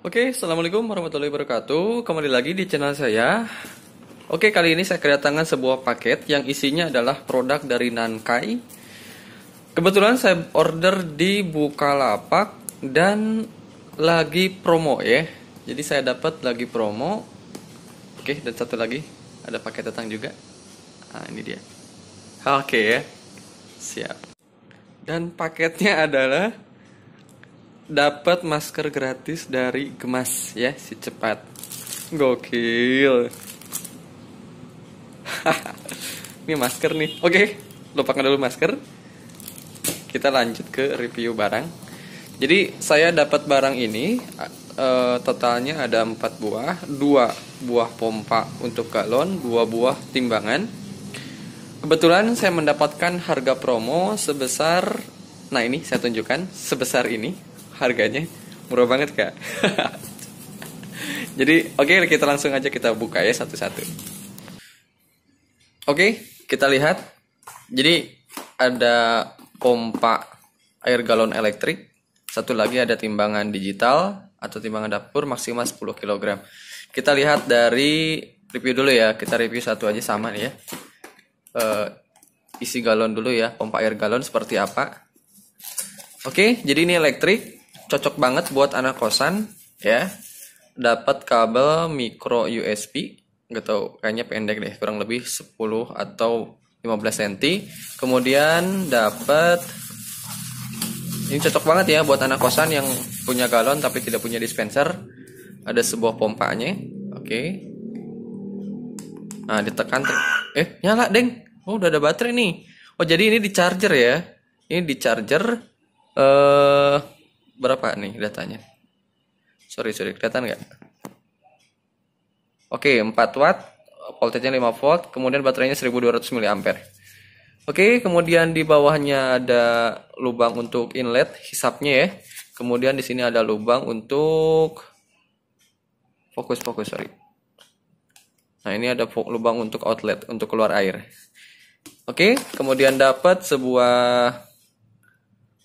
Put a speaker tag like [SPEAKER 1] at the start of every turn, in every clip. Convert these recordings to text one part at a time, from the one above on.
[SPEAKER 1] Oke, okay, Assalamualaikum warahmatullahi wabarakatuh Kembali lagi di channel saya Oke, okay, kali ini saya kedatangan sebuah paket Yang isinya adalah produk dari Nankai Kebetulan saya order di Bukalapak Dan lagi promo ya Jadi saya dapat lagi promo Oke, okay, dan satu lagi Ada paket datang juga Nah, ini dia Oke ya Siap Dan paketnya adalah dapat masker gratis dari Gemas ya si cepat. Gokil. Ini masker nih. Oke, okay, lupakan dulu masker. Kita lanjut ke review barang. Jadi saya dapat barang ini e, totalnya ada 4 buah, 2 buah pompa untuk galon, 2 buah timbangan, Kebetulan saya mendapatkan harga promo sebesar Nah ini saya tunjukkan Sebesar ini harganya murah banget kak jadi oke okay, kita langsung aja kita buka ya satu-satu oke okay, kita lihat jadi ada pompa air galon elektrik satu lagi ada timbangan digital atau timbangan dapur maksimal 10 kg kita lihat dari review dulu ya kita review satu aja sama ya uh, isi galon dulu ya pompa air galon seperti apa oke okay, jadi ini elektrik cocok banget buat anak kosan ya dapat kabel micro USB nggak tahu kayaknya pendek deh kurang lebih 10 atau 15 cm kemudian dapat ini cocok banget ya buat anak kosan yang punya galon tapi tidak punya dispenser ada sebuah pompanya oke okay. nah ditekan eh nyala deng oh udah ada baterai nih oh jadi ini di charger ya ini di charger eh uh, berapa nih datanya? Sorry, sorry, kelihatan nggak? Oke, 4 watt, voltage-nya 5 volt, kemudian baterainya 1200 mAh. Oke, kemudian di bawahnya ada lubang untuk inlet hisapnya ya. Kemudian di sini ada lubang untuk fokus fokus sorry. Nah, ini ada lubang untuk outlet untuk keluar air. Oke, kemudian dapat sebuah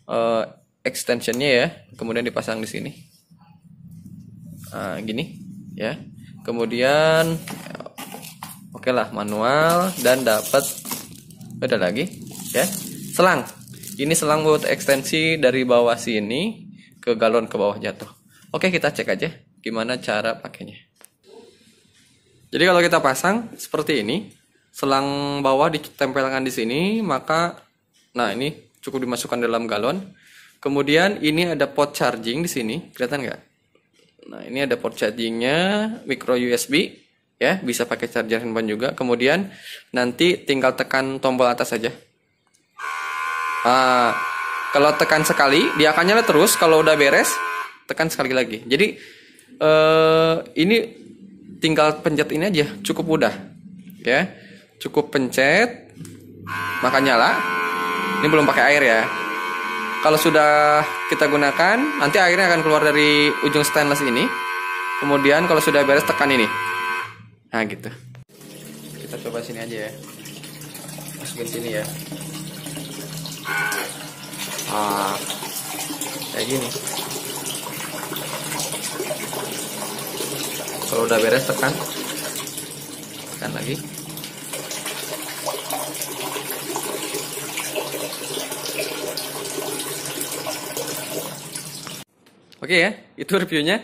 [SPEAKER 1] eh, extensionnya ya kemudian dipasang di sini nah, gini ya kemudian oke lah manual dan dapat ada lagi ya selang ini selang buat ekstensi dari bawah sini ke galon ke bawah jatuh oke kita cek aja gimana cara pakainya jadi kalau kita pasang seperti ini selang bawah ditempelkan di sini maka nah ini cukup dimasukkan dalam galon Kemudian ini ada port charging di sini, kelihatan nggak? Nah ini ada port chargingnya, micro USB, ya bisa pakai charger handphone juga. Kemudian nanti tinggal tekan tombol atas saja. Ah, kalau tekan sekali dia akan nyala terus. Kalau udah beres, tekan sekali lagi. Jadi eh, ini tinggal pencet ini aja, cukup mudah, ya. Cukup pencet, maka nyala. Ini belum pakai air ya. Kalau sudah kita gunakan, nanti akhirnya akan keluar dari ujung stainless ini. Kemudian kalau sudah beres tekan ini. Nah, gitu. Kita coba sini aja ya. Masukin sini ya. Ah. Kayak gini. Kalau udah beres tekan. Tekan lagi. Oke ya, itu reviewnya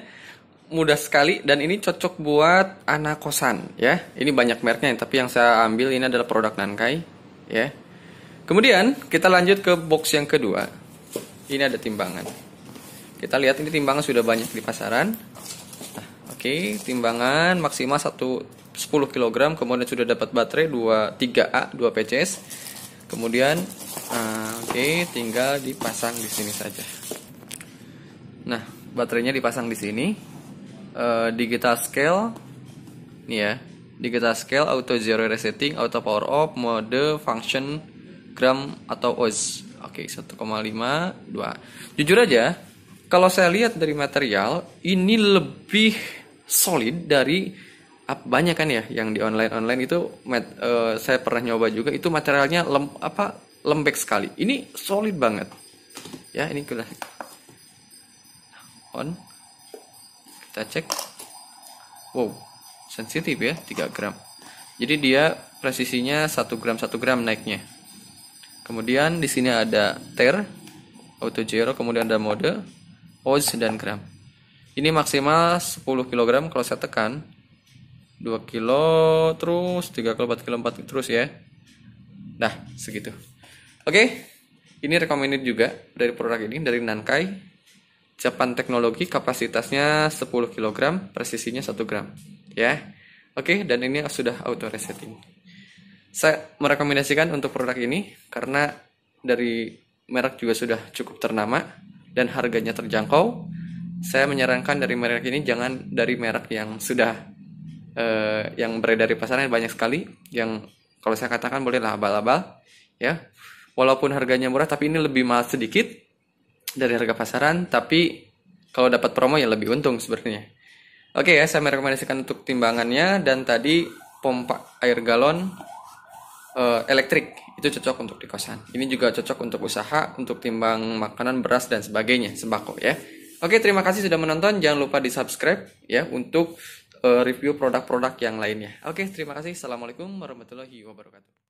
[SPEAKER 1] mudah sekali dan ini cocok buat anak kosan ya. Ini banyak mereknya tapi yang saya ambil ini adalah produk Nankai ya. Kemudian kita lanjut ke box yang kedua. Ini ada timbangan. Kita lihat ini timbangan sudah banyak di pasaran. Nah, oke, okay, timbangan maksimal 1 10 kg, kemudian sudah dapat baterai 2 3A 2 PCS. Kemudian uh, oke, okay, tinggal dipasang di sini saja. Nah, baterainya dipasang di sini. E, digital scale, nih ya. Digital scale, auto zero resetting, auto power off, mode function gram atau oz. Oke, 1,5, 2. Jujur aja, kalau saya lihat dari material, ini lebih solid dari banyak kan ya yang di online online itu met, uh, saya pernah nyoba juga itu materialnya lem, apa lembek sekali ini solid banget ya ini sudah on kita cek wow sensitif ya 3 gram jadi dia presisinya 1 gram 1 gram naiknya kemudian di sini ada ter auto zero kemudian ada mode oz dan gram ini maksimal 10 kg kalau saya tekan 2 kilo terus 3 kilo 4 kilo 4 terus ya nah segitu oke okay. ini recommended juga dari produk ini dari Nankai Japan Teknologi kapasitasnya 10 kg, presisinya 1 gram. Ya. Oke, dan ini sudah auto resetting. Saya merekomendasikan untuk produk ini karena dari merek juga sudah cukup ternama dan harganya terjangkau. Saya menyarankan dari merek ini jangan dari merek yang sudah eh, yang beredar di pasaran banyak sekali yang kalau saya katakan bolehlah abal-abal ya. Walaupun harganya murah tapi ini lebih mahal sedikit dari harga pasaran tapi kalau dapat promo ya lebih untung sebenarnya. Oke ya, saya merekomendasikan untuk timbangannya dan tadi pompa air galon uh, elektrik itu cocok untuk di kosan. Ini juga cocok untuk usaha, untuk timbang makanan, beras dan sebagainya, sembako ya. Oke, terima kasih sudah menonton. Jangan lupa di-subscribe ya untuk uh, review produk-produk yang lainnya. Oke, terima kasih. Assalamualaikum warahmatullahi wabarakatuh.